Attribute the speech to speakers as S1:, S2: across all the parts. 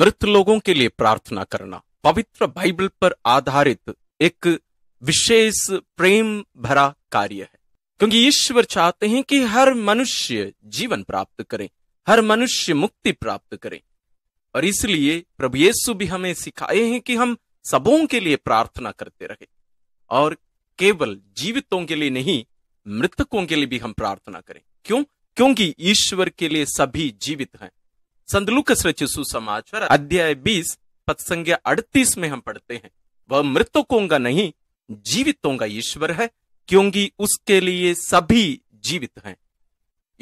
S1: मृत लोगों के लिए प्रार्थना करना पवित्र बाइबल पर आधारित एक विशेष प्रेम भरा कार्य है क्योंकि ईश्वर चाहते हैं कि हर मनुष्य जीवन प्राप्त करे हर मनुष्य मुक्ति प्राप्त करे और इसलिए प्रभु येसु भी हमें सिखाए हैं कि हम सबों के लिए प्रार्थना करते रहे और केवल जीवितों के लिए नहीं मृतकों के लिए भी हम प्रार्थना करें क्यों क्योंकि ईश्वर के लिए सभी जीवित हैं संत लूकस रचित सुसमाचार अध्याय 20 पद संज्ञा 38 में हम पढ़ते हैं वह मृतकों का नहीं जीवितों का ईश्वर है क्योंकि उसके लिए सभी जीवित हैं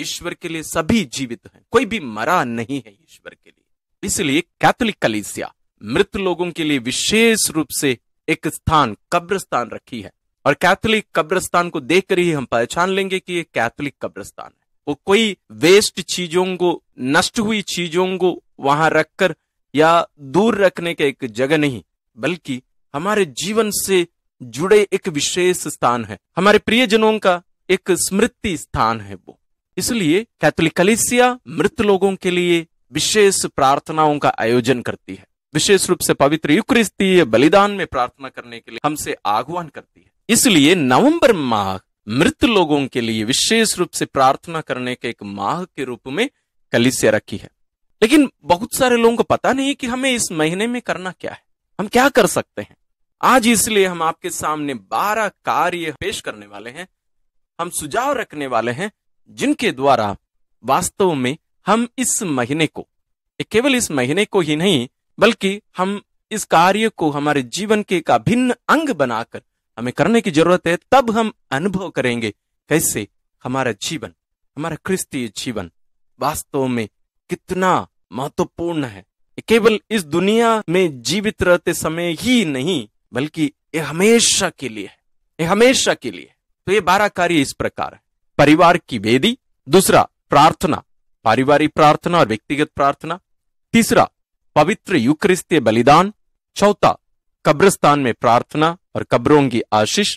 S1: ईश्वर के लिए सभी जीवित हैं कोई भी मरा नहीं है ईश्वर के लिए इसलिए कैथोलिक कलीसिया मृत लोगों के लिए विशेष रूप से एक स्थान कब्रस्तान रखी है और कैथोलिक कब्रस्तान को देखकर ही हम पहचान लेंगे कि यह कैथोलिक कब्रस्तान है वो कोई वेस्ट चीजों को नष्ट हुई चीजों को वहां रखकर या दूर रखने का एक जगह नहीं बल्कि हमारे जीवन से जुड़े एक विशेष स्थान है हमारे प्रियजनों का एक स्मृति स्थान है वो इसलिए कैथोलिक कलिसिया मृत लोगों के लिए विशेष प्रार्थनाओं का आयोजन करती है विशेष रूप से पवित्र युक्रिस्तीय बलिदान में प्रार्थना करने के लिए हमसे आह्वान करती है इसलिए नवंबर माह मृत लोगों के लिए विशेष रूप से प्रार्थना करने के एक माह के रूप में कलिसिया रखी है लेकिन बहुत सारे लोगों को पता नहीं कि हमें इस महीने में करना क्या है हम क्या कर सकते हैं आज इसलिए हम आपके सामने बारह कार्य पेश करने वाले हैं हम सुझाव रखने वाले हैं जिनके द्वारा वास्तव में हम इस महीने को केवल इस महीने को ही नहीं बल्कि हम इस कार्य को हमारे जीवन के एक अभिन्न अंग बनाकर हमें करने की जरूरत है तब हम अनुभव करेंगे कैसे हमारा जीवन हमारा ख्रिस्तीय जीवन वास्तव में कितना महत्वपूर्ण है केवल इस दुनिया में जीवित रहते समय ही नहीं बल्कि ये हमेशा के लिए है ये हमेशा के लिए तो ये बारह कार्य इस प्रकार है परिवार की वेदी दूसरा प्रार्थना पारिवारिक प्रार्थना और व्यक्तिगत प्रार्थना तीसरा पवित्र युक्रिस्तीय बलिदान चौथा कब्रस्तान में प्रार्थना और कब्रों की आशीष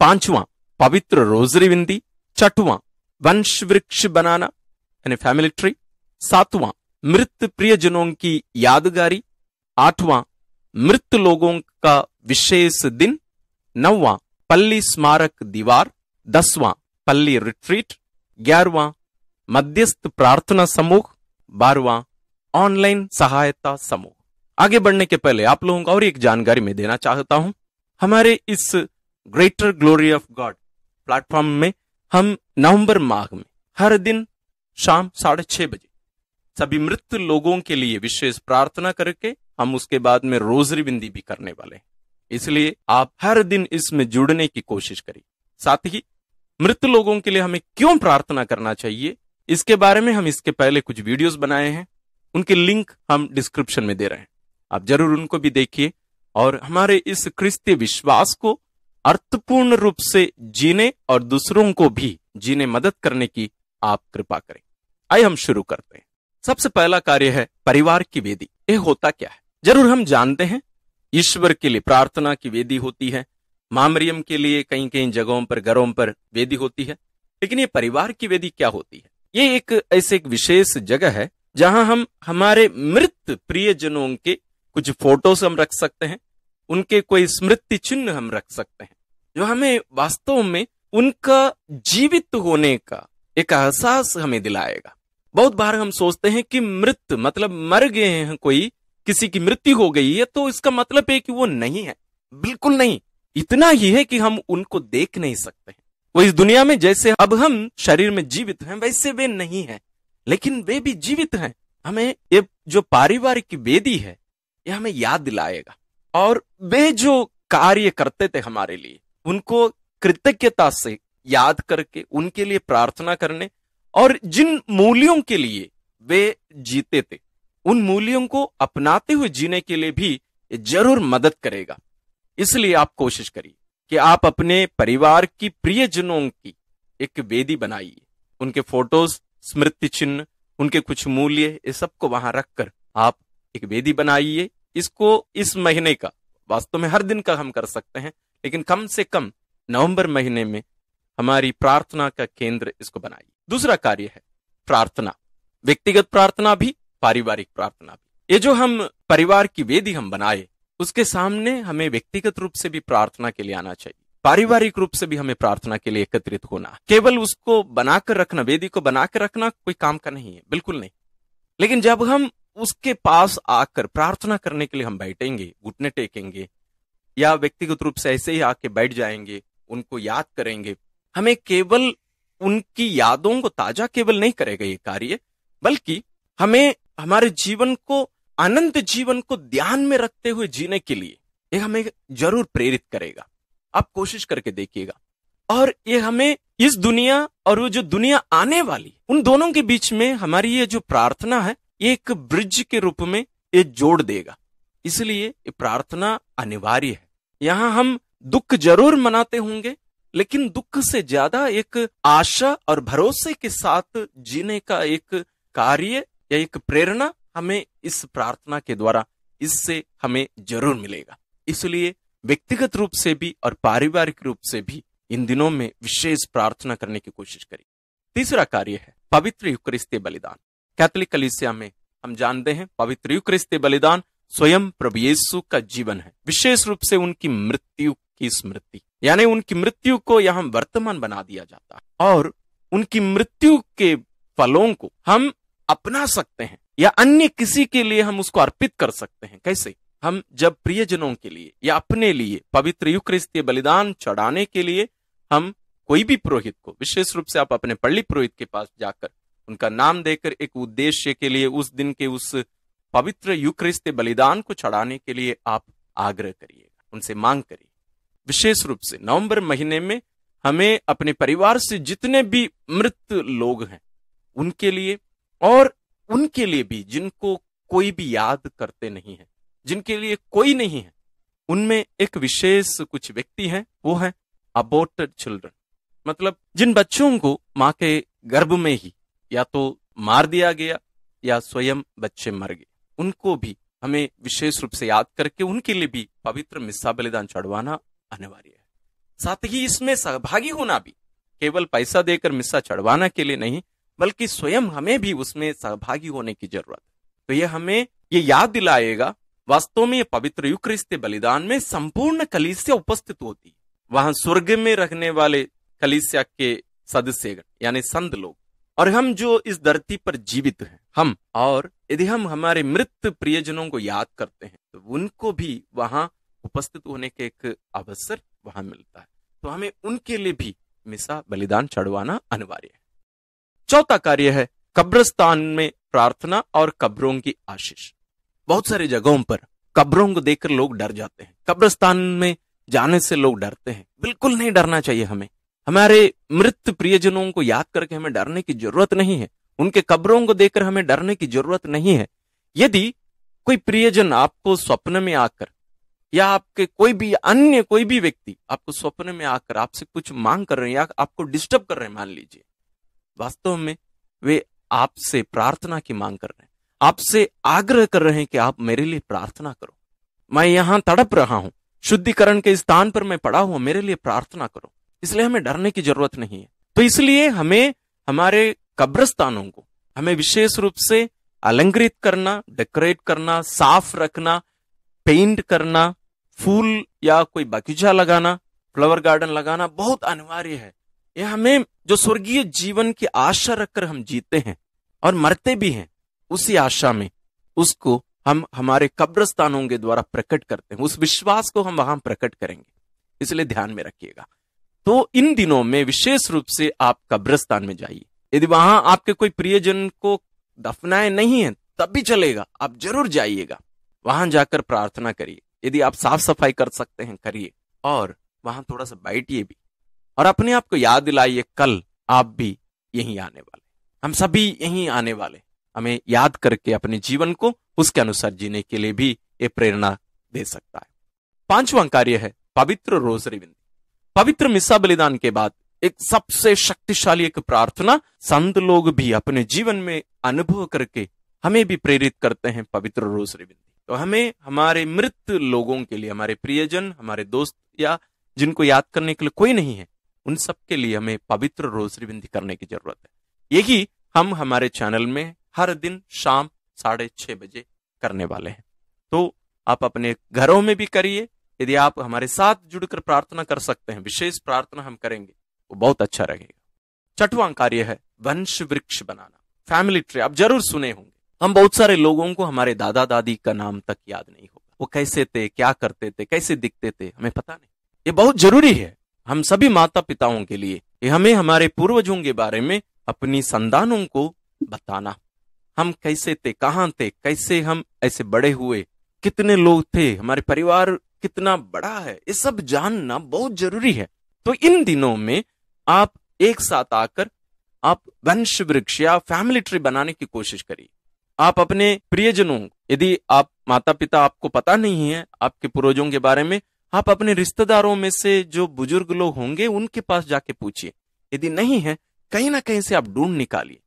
S1: पांचवा पवित्र रोजरी विंदी छठवां वंश वृक्ष बनाना यानी फैमिली ट्री सातवां मृत प्रियजनों की यादगारी आठवां मृत लोगों का विशेष दिन नौवां पल्ली स्मारक दीवार दसवां पल्ली रिट्रीट ग्यारहवां मध्यस्थ प्रार्थना समूह बारवां ऑनलाइन सहायता समूह आगे बढ़ने के पहले आप लोगों को और एक जानकारी मैं देना चाहता हूं हमारे इस greater glory of God platform में हम नवंबर माह में हर दिन शाम साढ़े छह बजे सभी मृत लोगों के लिए विशेष प्रार्थना करके हम उसके बाद में रोजरी बिंदी भी करने वाले हैं इसलिए आप हर दिन इसमें जुड़ने की कोशिश करिए साथ ही मृत लोगों के लिए हमें क्यों प्रार्थना करना चाहिए इसके बारे में हम इसके पहले कुछ वीडियोस बनाए हैं उनके लिंक हम डिस्क्रिप्शन में दे रहे हैं आप जरूर उनको भी देखिए और हमारे इस क्रिस्तीय विश्वास को अर्थपूर्ण रूप से जीने और दूसरों को भी जीने मदद करने की आप कृपा करें आइए हम शुरू करते हैं सबसे पहला कार्य है परिवार की वेदी यह होता क्या है जरूर हम जानते हैं ईश्वर के लिए प्रार्थना की वेदी होती है मामरियम के लिए कई कई जगहों पर घरों पर वेदी होती है लेकिन ये परिवार की वेदी क्या होती है ये एक ऐसे एक विशेष जगह है जहां हम हमारे मृत प्रियजनों के कुछ फोटोज हम रख सकते हैं उनके कोई स्मृति चिन्ह हम रख सकते हैं जो हमें वास्तव में उनका जीवित होने का एक एहसास हमें दिलाएगा बहुत बार हम सोचते हैं कि मृत मतलब मर गए हैं कोई किसी की मृत्यु हो गई है तो इसका मतलब है कि वो नहीं है बिल्कुल नहीं इतना ही है कि हम उनको देख नहीं सकते हैं वो इस दुनिया में जैसे अब हम शरीर में जीवित हैं वैसे वे नहीं हैं लेकिन वे भी जीवित हैं हमें ये जो पारिवारिक वेदी है यह हमें याद दिलाएगा और वे जो कार्य करते थे हमारे लिए उनको कृतज्ञता से याद करके उनके लिए प्रार्थना करने और जिन मूल्यों के लिए वे जीते थे उन मूल्यों को अपनाते हुए जीने के लिए भी जरूर मदद करेगा इसलिए आप कोशिश करिए कि आप अपने परिवार की प्रियजनों की एक वेदी बनाइए उनके फोटोज स्मृति चिन्ह उनके कुछ मूल्य ये सबको वहां रखकर आप एक वेदी बनाइए इसको इस महीने का वास्तव में हर दिन का हम कर सकते हैं लेकिन कम से कम नवंबर महीने में हमारी प्रार्थना का केंद्र इसको बनाइए दूसरा कार्य है प्रार्थना व्यक्तिगत प्रार्थना भी पारिवारिक प्रार्थना भी ये जो हम परिवार की वेदी हम बनाए उसके सामने हमें व्यक्तिगत रूप से भी प्रार्थना के लिए आना चाहिए पारिवारिक रूप से भी हमें प्रार्थना के लिए एकत्रित होना केवल उसको बनाकर रखना वेदी को बनाकर रखना कोई काम का नहीं है बिल्कुल नहीं लेकिन जब हम उसके पास आकर प्रार्थना करने के लिए हम बैठेंगे घुटने टेकेंगे या व्यक्तिगत रूप से ऐसे ही आके बैठ जाएंगे उनको याद करेंगे हमें केवल उनकी यादों को ताजा केवल नहीं करेगा ये कार्य बल्कि हमें हमारे जीवन को अनंत जीवन को ध्यान में रखते हुए जीने के लिए ये हमें जरूर प्रेरित करेगा आप कोशिश करके देखिएगा और ये हमें इस दुनिया और वो जो दुनिया आने वाली उन दोनों के बीच में हमारी ये जो प्रार्थना है एक ब्रिज के रूप में ये जोड़ देगा इसलिए ये प्रार्थना अनिवार्य है यहां हम दुख जरूर मनाते होंगे लेकिन दुख से ज्यादा एक आशा और भरोसे के साथ जीने का एक कार्य या एक प्रेरणा हमें इस प्रार्थना के द्वारा इससे हमें जरूर मिलेगा इसलिए व्यक्तिगत रूप से भी और पारिवारिक रूप से भी इन दिनों में विशेष प्रार्थना करने की कोशिश करें तीसरा कार्य है पवित्र युक्रिस्ते बलिदान कैथोलिक कलिसिया में हम जानते हैं पवित्र युक्रिस्त बलिदान स्वयं प्रभु येसु का जीवन है विशेष रूप से उनकी मृत्यु की स्मृति यानी उनकी मृत्यु को यहाँ वर्तमान बना दिया जाता है और उनकी मृत्यु के फलों को हम अपना सकते हैं या अन्य किसी के लिए हम उसको अर्पित कर सकते हैं कैसे हम जब प्रियजनों के लिए या अपने लिए पवित्र युक्रिस्तीय बलिदान चढ़ाने के लिए हम कोई भी पुरोहित को विशेष रूप से आप अपने पल्ली पुरोहित के पास जाकर उनका नाम देकर एक उद्देश्य के लिए उस दिन के उस पवित्र युक्रिस्त बलिदान को चढ़ाने के लिए आप आग्रह करिएगा उनसे मांग करिए विशेष रूप से नवंबर महीने में हमें अपने परिवार से जितने भी मृत लोग हैं उनके लिए और उनके लिए भी जिनको कोई भी याद करते नहीं है जिनके लिए कोई नहीं है उनमें एक विशेष कुछ व्यक्ति हैं वो है अबोर्टेड चिल्ड्रन मतलब जिन बच्चों को माँ के गर्भ में ही या तो मार दिया गया या स्वयं बच्चे मर गए उनको भी हमें विशेष रूप से याद करके उनके लिए भी पवित्र मिस्सा बलिदान चढ़वाना अनिवार्य है साथ ही इसमें सहभागी होना भी केवल पैसा देकर मिस्सा चढ़वाना के लिए नहीं बल्कि स्वयं हमें भी उसमें सहभागी होने की जरूरत है तो यह हमें ये याद दिलाएगा वास्तव में पवित्र युक्रिस्त बलिदान में संपूर्ण कलिसिया उपस्थित होती वहां स्वर्ग में रहने वाले कलिसिया के सदस्यगण यानी संत लोग और हम जो इस धरती पर जीवित हैं हम और यदि हम हमारे मृत प्रियजनों को याद करते हैं तो उनको भी वहां उपस्थित होने के एक अवसर वहां मिलता है तो हमें उनके लिए भी मिसा बलिदान चढ़वाना अनिवार्य है चौथा कार्य है कब्रस्तान में प्रार्थना और कब्रों की आशीष बहुत सारी जगहों पर कब्रों को देखकर लोग डर जाते हैं कब्रस्तान में जाने से लोग डरते हैं बिल्कुल नहीं डरना चाहिए हमें हमारे मृत प्रियजनों को याद करके हमें डरने की जरूरत नहीं है उनके कब्रों को देखकर हमें डरने की जरूरत नहीं है यदि कोई प्रियजन आपको स्वप्न में आकर या आपके कोई भी अन्य कोई भी व्यक्ति आपको स्वप्न में आकर आपसे कुछ मांग कर रहे हैं या आपको डिस्टर्ब कर रहे हैं मान लीजिए वास्तव में वे आपसे प्रार्थना की मांग कर रहे हैं आपसे आग्रह कर रहे हैं कि आप मेरे लिए प्रार्थना करो मैं यहां तड़प रहा हूं शुद्धिकरण के स्थान पर मैं पड़ा हुआ मेरे लिए प्रार्थना करो इसलिए हमें डरने की जरूरत नहीं है तो इसलिए हमें हमारे कब्रस्तानों को हमें विशेष रूप से अलंकृत करना डेकोरेट करना साफ रखना पेंट करना फूल या कोई बगीचा लगाना फ्लावर गार्डन लगाना बहुत अनिवार्य है यह हमें जो स्वर्गीय जीवन की आशा रखकर हम जीते हैं और मरते भी हैं उसी आशा में उसको हम हमारे कब्रस्तानों के द्वारा प्रकट करते हैं उस विश्वास को हम वहां प्रकट करेंगे इसलिए ध्यान में रखिएगा तो इन दिनों में विशेष रूप से आप कब्रस्तान में जाइए यदि वहां आपके कोई प्रियजन को दफनाए नहीं है तब भी चलेगा आप जरूर जाइएगा वहां जाकर प्रार्थना करिए यदि आप साफ सफाई कर सकते हैं करिए और वहां थोड़ा सा बैठिए भी और अपने आप को याद दिलाइए कल आप भी यहीं आने वाले हम सभी यहीं आने वाले हमें याद करके अपने जीवन को उसके अनुसार जीने के लिए भी ये प्रेरणा दे सकता है पांचवा कार्य है पवित्र रोजरी विंद पवित्र मिसा बलिदान के बाद एक सबसे शक्तिशाली एक प्रार्थना संत लोग भी अपने जीवन में अनुभव करके हमें भी प्रेरित करते हैं पवित्र रोसरी बिंदी तो हमें हमारे मृत लोगों के लिए हमारे प्रियजन हमारे दोस्त या जिनको याद करने के लिए कोई नहीं है उन सब के लिए हमें पवित्र रोसरी बिंदी करने की जरूरत है यही हम हमारे चैनल में हर दिन शाम साढ़े छह बजे करने वाले हैं तो आप अपने घरों में भी करिए यदि आप हमारे साथ जुड़कर प्रार्थना कर सकते हैं विशेष प्रार्थना हम करेंगे वो बहुत अच्छा रहेगा छठवां कार्य है वंश वृक्ष बनाना फैमिली ट्री आप जरूर सुने होंगे हम बहुत सारे लोगों को हमारे दादा दादी का नाम तक याद नहीं होगा वो कैसे थे क्या करते थे कैसे दिखते थे हमें पता नहीं ये बहुत जरूरी है हम सभी माता पिताओं के लिए ये हमें हमारे पूर्वजों के बारे में अपनी संतानों को बताना हम कैसे थे कहाँ थे कैसे हम ऐसे बड़े हुए कितने लोग थे हमारे परिवार कितना बड़ा है ये सब जानना बहुत जरूरी है तो इन दिनों में आप एक साथ आकर आप वंश वृक्ष या फैमिली ट्री बनाने की कोशिश करिए आप अपने प्रियजनों यदि आप माता पिता आपको पता नहीं है आपके पूर्वजों के बारे में आप अपने रिश्तेदारों में से जो बुजुर्ग लोग होंगे उनके पास जाके पूछिए यदि नहीं है कहीं ना कहीं से आप ढूंढ निकालिए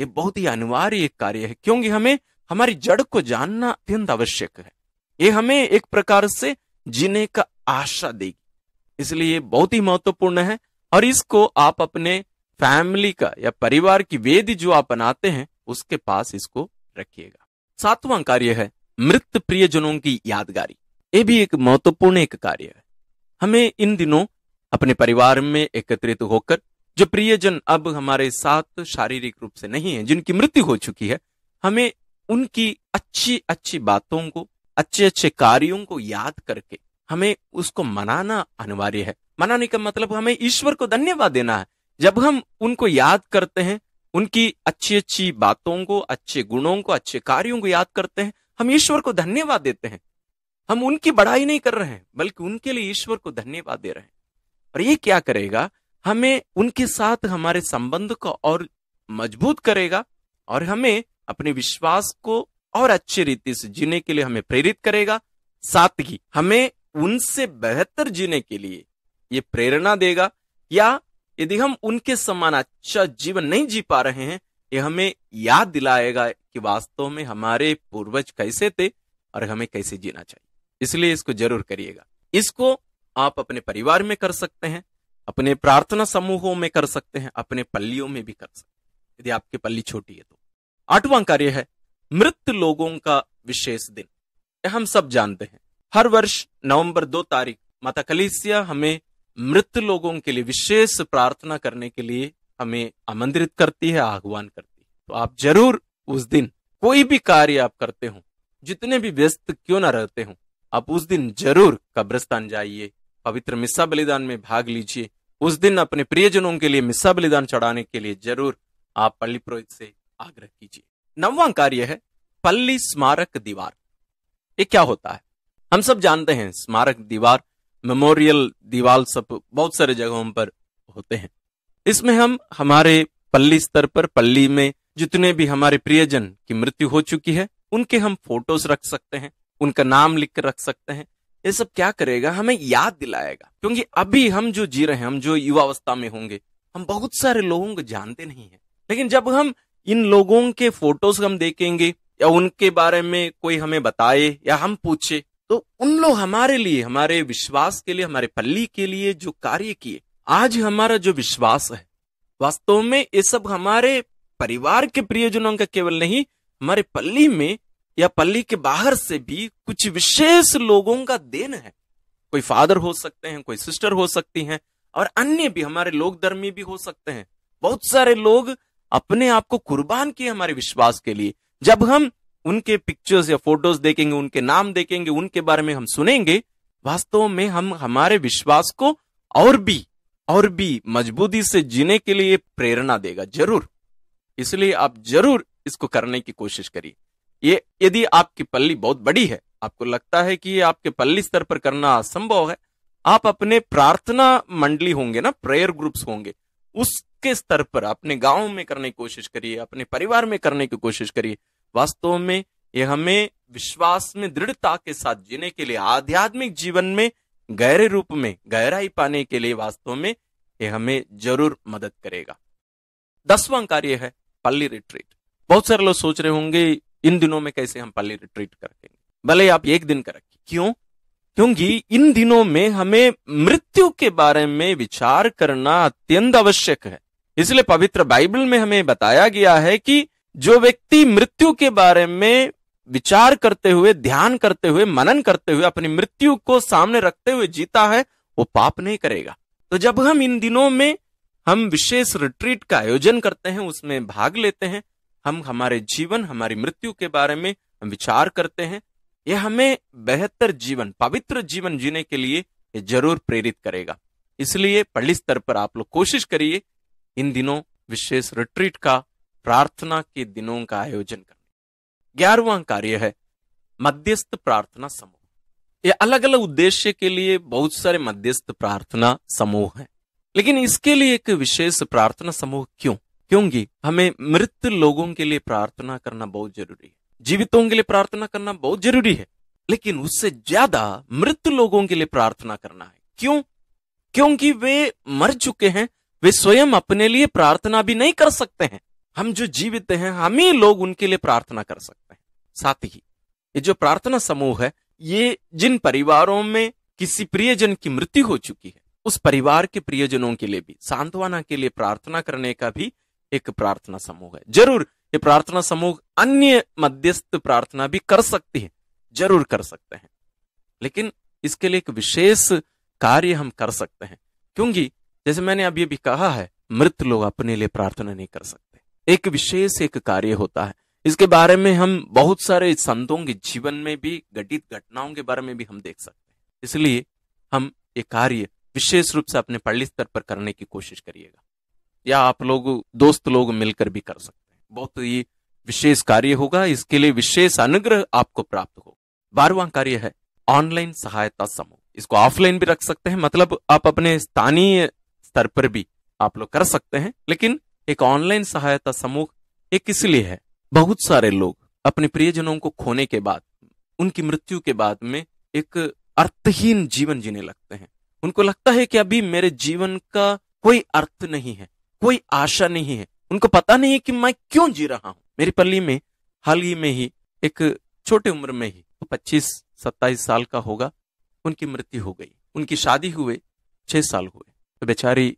S1: ये बहुत ही अनिवार्य कार्य है क्योंकि हमें हमारी जड़ को जानना अत्यंत आवश्यक है ये हमें एक प्रकार से जीने का आशा देगी इसलिए बहुत ही महत्वपूर्ण है और इसको आप अपने फैमिली का या परिवार की वेद जो आप बनाते हैं उसके पास इसको रखिएगा सातवां कार्य है मृत प्रियजनों की यादगारी ये भी एक महत्वपूर्ण एक कार्य है हमें इन दिनों अपने परिवार में एकत्रित होकर जो प्रियजन अब हमारे साथ शारीरिक रूप से नहीं है जिनकी मृत्यु हो चुकी है हमें उनकी अच्छी अच्छी बातों को अच्छे अच्छे कार्यों को याद करके हमें उसको मनाना अनिवार्य है मनाने का मतलब हमें ईश्वर को धन्यवाद देना है जब हम उनको याद करते हैं उनकी अच्छी अच्छी बातों को अच्छे गुणों को अच्छे कार्यों को याद करते हैं हम ईश्वर को धन्यवाद देते हैं हम उनकी बड़ाई नहीं कर रहे हैं बल्कि उनके लिए ईश्वर को धन्यवाद दे रहे हैं और ये क्या करेगा हमें उनके साथ हमारे संबंध को और मजबूत करेगा और हमें अपने विश्वास को और अच्छी रीति से जीने के लिए हमें प्रेरित करेगा ही हमें उनसे बेहतर जीने के लिए ये प्रेरणा देगा या यदि हम उनके समान अच्छा जीवन नहीं जी पा रहे हैं ये हमें याद दिलाएगा कि वास्तव में हमारे पूर्वज कैसे थे और हमें कैसे जीना चाहिए इसलिए इसको जरूर करिएगा इसको आप अपने परिवार में कर सकते हैं अपने प्रार्थना समूहों में कर सकते हैं अपने पल्लियों में भी कर सकते हैं यदि आपकी पल्ली छोटी है तो आठवां कार्य है मृत लोगों का विशेष दिन हम सब जानते हैं हर वर्ष नवंबर दो तारीख माता कलिसिया हमें मृत लोगों के लिए विशेष प्रार्थना करने के लिए हमें आमंत्रित करती है आह्वान करती है तो आप जरूर उस दिन कोई भी कार्य आप करते हो जितने भी व्यस्त क्यों ना रहते हो आप उस दिन जरूर कब्रिस्तान जाइए पवित्र मिस्सा बलिदान में भाग लीजिए उस दिन अपने प्रियजनों के लिए मिस्सा बलिदान चढ़ाने के लिए जरूर आप पल्ली पुरोहित से आग्रह कीजिए नववां कार्य है पल्ली स्मारक दीवार ये क्या होता है हम सब जानते हैं स्मारक दीवार मेमोरियल दीवार सब बहुत सारे जगहों पर होते हैं इसमें हम हमारे पल्ली स्तर पर पल्ली में जितने भी हमारे प्रियजन की मृत्यु हो चुकी है उनके हम फोटोज रख सकते हैं उनका नाम लिख कर रख सकते हैं ये सब क्या करेगा हमें याद दिलाएगा क्योंकि अभी हम जो जी रहे हैं हम जो युवावस्था में होंगे हम बहुत सारे लोगों को जानते नहीं है लेकिन जब हम इन लोगों के फोटोज हम देखेंगे या उनके बारे में कोई हमें बताए या हम पूछे तो उन लोग हमारे लिए हमारे विश्वास के लिए हमारे पल्ली के लिए जो कार्य किए आज हमारा जो विश्वास है वास्तव में ये सब हमारे परिवार के प्रियजनों का केवल नहीं हमारे पल्ली में या पल्ली के बाहर से भी कुछ विशेष लोगों का देन है कोई फादर हो सकते हैं कोई सिस्टर हो सकती हैं और अन्य भी हमारे लोकधर्मी धर्मी भी हो सकते हैं बहुत सारे लोग अपने आप को कुर्बान किए हमारे विश्वास के लिए जब हम उनके पिक्चर्स या फोटोज देखेंगे उनके नाम देखेंगे उनके बारे में हम सुनेंगे वास्तव में हम हमारे विश्वास को और भी और भी मजबूती से जीने के लिए प्रेरणा देगा जरूर इसलिए आप जरूर इसको करने की कोशिश करिए ये यदि आपकी पल्ली बहुत बड़ी है आपको लगता है कि ये आपके पल्ली स्तर पर करना असंभव है आप अपने प्रार्थना मंडली होंगे ना प्रेयर ग्रुप्स होंगे उसके स्तर पर अपने गांव में करने की कोशिश करिए अपने परिवार में करने की कोशिश करिए वास्तव में ये हमें विश्वास में दृढ़ता के साथ जीने के लिए आध्यात्मिक जीवन में गहरे रूप में गहराई पाने के लिए वास्तव में ये हमें जरूर मदद करेगा दसवां कार्य है पल्ली रिट्रीट बहुत सारे लोग सोच रहे होंगे इन दिनों में कैसे हम पल्ली रिट्रीट करेंगे भले आप एक दिन कर रखिए क्यों क्योंकि इन दिनों में हमें मृत्यु के बारे में विचार करना अत्यंत आवश्यक है इसलिए पवित्र बाइबल में हमें बताया गया है कि जो व्यक्ति मृत्यु के बारे में विचार करते हुए ध्यान करते हुए मनन करते हुए अपनी मृत्यु को सामने रखते हुए जीता है वो पाप नहीं करेगा तो जब हम इन दिनों में हम विशेष रिट्रीट का आयोजन करते हैं उसमें भाग लेते हैं हम हमारे जीवन हमारी मृत्यु के बारे में विचार करते हैं यह हमें बेहतर जीवन पवित्र जीवन जीने के लिए ये जरूर प्रेरित करेगा इसलिए पढ़ी स्तर पर आप लोग कोशिश करिए इन दिनों विशेष रिट्रीट का प्रार्थना के दिनों का आयोजन करने ग्यारहवा कार्य है मध्यस्थ प्रार्थना समूह ये अलग अलग उद्देश्य के लिए बहुत सारे मध्यस्थ प्रार्थना समूह है लेकिन इसके लिए एक विशेष प्रार्थना समूह क्यों क्योंकि हमें मृत लोगों के लिए प्रार्थना करना बहुत जरूरी है जीवितों के लिए प्रार्थना करना बहुत जरूरी है लेकिन उससे ज्यादा मृत लोगों के लिए प्रार्थना करना है क्यों क्योंकि वे मर चुके हैं वे स्वयं अपने लिए प्रार्थना भी नहीं कर सकते हैं हम जो जीवित हैं हम ही लोग उनके लिए प्रार्थना कर सकते हैं साथ ही ये जो प्रार्थना समूह है ये जिन परिवारों में किसी प्रियजन की मृत्यु हो चुकी है उस परिवार के प्रियजनों के लिए भी सांत्वना के लिए प्रार्थना करने का भी एक प्रार्थना समूह है जरूर ये प्रार्थना समूह अन्य मध्यस्थ प्रार्थना भी कर सकती है जरूर कर सकते हैं लेकिन इसके लिए एक विशेष कार्य हम कर सकते हैं क्योंकि जैसे मैंने अभी अभी कहा है मृत लोग अपने लिए प्रार्थना नहीं कर सकते एक विशेष एक कार्य होता है इसके बारे में हम बहुत सारे संतों के जीवन में भी घटित घटनाओं के बारे में भी हम देख सकते हैं इसलिए हम ये कार्य विशेष रूप से अपने पल्ली स्तर पर करने की कोशिश करिएगा या आप लोग दोस्त लोग मिलकर भी कर सकते बहुत ही विशेष कार्य होगा इसके लिए विशेष अनुग्रह आपको प्राप्त हो बारवा कार्य है ऑनलाइन सहायता समूह इसको ऑफलाइन भी रख सकते हैं मतलब आप अपने स्थानीय स्तर पर भी आप लोग कर सकते हैं लेकिन एक ऑनलाइन सहायता समूह एक इसलिए है बहुत सारे लोग अपने प्रियजनों को खोने के बाद उनकी मृत्यु के बाद में एक अर्थहीन जीवन जीने लगते हैं उनको लगता है कि अभी मेरे जीवन का कोई अर्थ नहीं है कोई आशा नहीं है उनको पता नहीं है कि मैं क्यों जी रहा हूं मेरी पल्ली में हाल ही में ही एक छोटे उम्र में ही तो पच्चीस सत्ताईस साल का होगा उनकी मृत्यु हो गई उनकी शादी हुए छह साल हुए तो बेचारी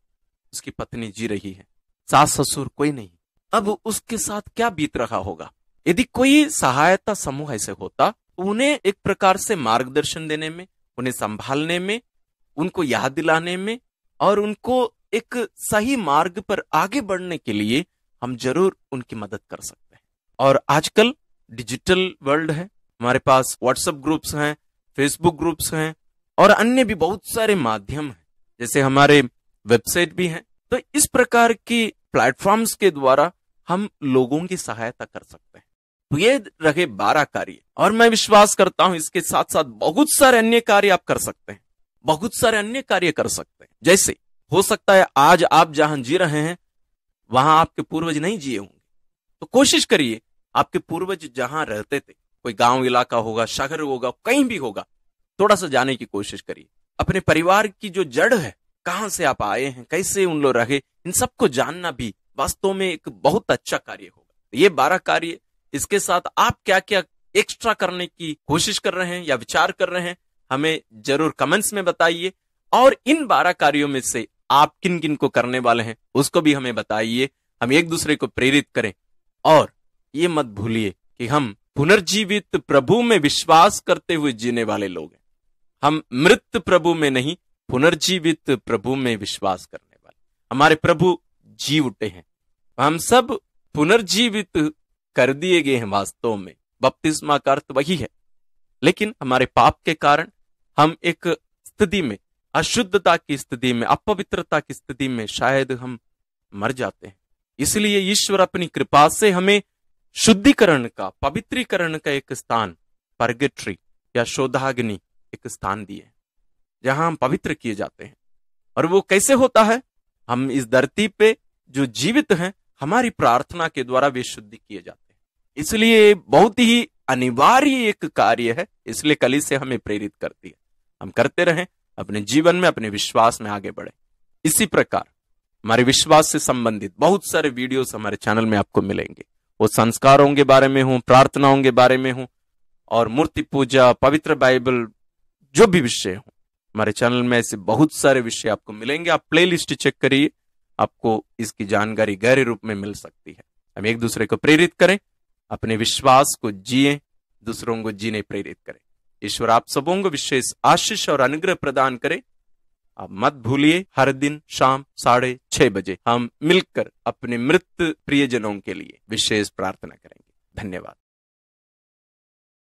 S1: उसकी पत्नी जी रही है सास ससुर कोई नहीं अब उसके साथ क्या बीत रहा होगा यदि कोई सहायता समूह ऐसे होता तो उन्हें एक प्रकार से मार्गदर्शन देने में उन्हें संभालने में उनको याद दिलाने में और उनको एक सही मार्ग पर आगे बढ़ने के लिए हम जरूर उनकी मदद कर सकते हैं और आजकल डिजिटल वर्ल्ड है हमारे पास व्हाट्सएप ग्रुप्स हैं फेसबुक ग्रुप्स हैं और अन्य भी बहुत सारे माध्यम हैं जैसे हमारे वेबसाइट भी हैं तो इस प्रकार की प्लेटफॉर्म्स के द्वारा हम लोगों की सहायता कर सकते हैं तो ये रहे बारह कार्य और मैं विश्वास करता हूं इसके साथ साथ बहुत सारे अन्य कार्य आप कर सकते हैं बहुत सारे अन्य कार्य कर सकते हैं जैसे हो सकता है आज आप जहां जी रहे हैं वहां आपके पूर्वज नहीं जिए होंगे तो कोशिश करिए आपके पूर्वज जहां रहते थे कोई गांव इलाका होगा शहर होगा कहीं भी होगा थोड़ा सा जाने की कोशिश करिए अपने परिवार की जो जड़ है कहां से आप आए हैं कैसे उन लोग रहे इन सबको जानना भी वास्तव में एक बहुत अच्छा कार्य होगा ये बारह कार्य इसके साथ आप क्या क्या एक्स्ट्रा करने की कोशिश कर रहे हैं या विचार कर रहे हैं हमें जरूर कमेंट्स में बताइए और इन बारह कार्यों में से आप किन किन को करने वाले हैं उसको भी हमें बताइए हम एक दूसरे को प्रेरित करें और ये मत भूलिए कि हम पुनर्जीवित प्रभु में विश्वास करते हुए जीने वाले लोग हैं हम मृत प्रभु में नहीं पुनर्जीवित प्रभु में विश्वास करने वाले हमारे प्रभु जी उठे हैं हम सब पुनर्जीवित कर दिए गए हैं वास्तव में बपतिस्मा का अर्थ वही है लेकिन हमारे पाप के कारण हम एक स्थिति में अशुद्धता की स्थिति में अपवित्रता की स्थिति में शायद हम मर जाते हैं इसलिए ईश्वर अपनी कृपा से हमें शुद्धिकरण का पवित्रीकरण का एक स्थान परगेट्री या शोधाग्नि एक स्थान दिए जहां हम पवित्र किए जाते हैं और वो कैसे होता है हम इस धरती पे जो जीवित हैं हमारी प्रार्थना के द्वारा वे शुद्धि किए जाते हैं इसलिए बहुत ही अनिवार्य एक कार्य है इसलिए कली से हमें प्रेरित करती है हम करते रहें अपने जीवन में अपने विश्वास में आगे बढ़े इसी प्रकार हमारे विश्वास से संबंधित बहुत सारे वीडियोस हमारे चैनल में आपको मिलेंगे वो संस्कारों के बारे में हो प्रार्थनाओं के बारे में हो और मूर्ति पूजा पवित्र बाइबल जो भी विषय हो हमारे चैनल में ऐसे बहुत सारे विषय आपको मिलेंगे आप प्लेलिस्ट चेक करिए आपको इसकी जानकारी गहरे रूप में मिल सकती है हम एक दूसरे को प्रेरित करें अपने विश्वास को जिए दूसरों को जीने प्रेरित करें ईश्वर आप सबों को विशेष आशीष और अनुग्रह प्रदान करे आप मत भूलिए हर दिन शाम साढ़े छह बजे हम मिलकर अपने मृत प्रियजनों के लिए विशेष प्रार्थना करेंगे धन्यवाद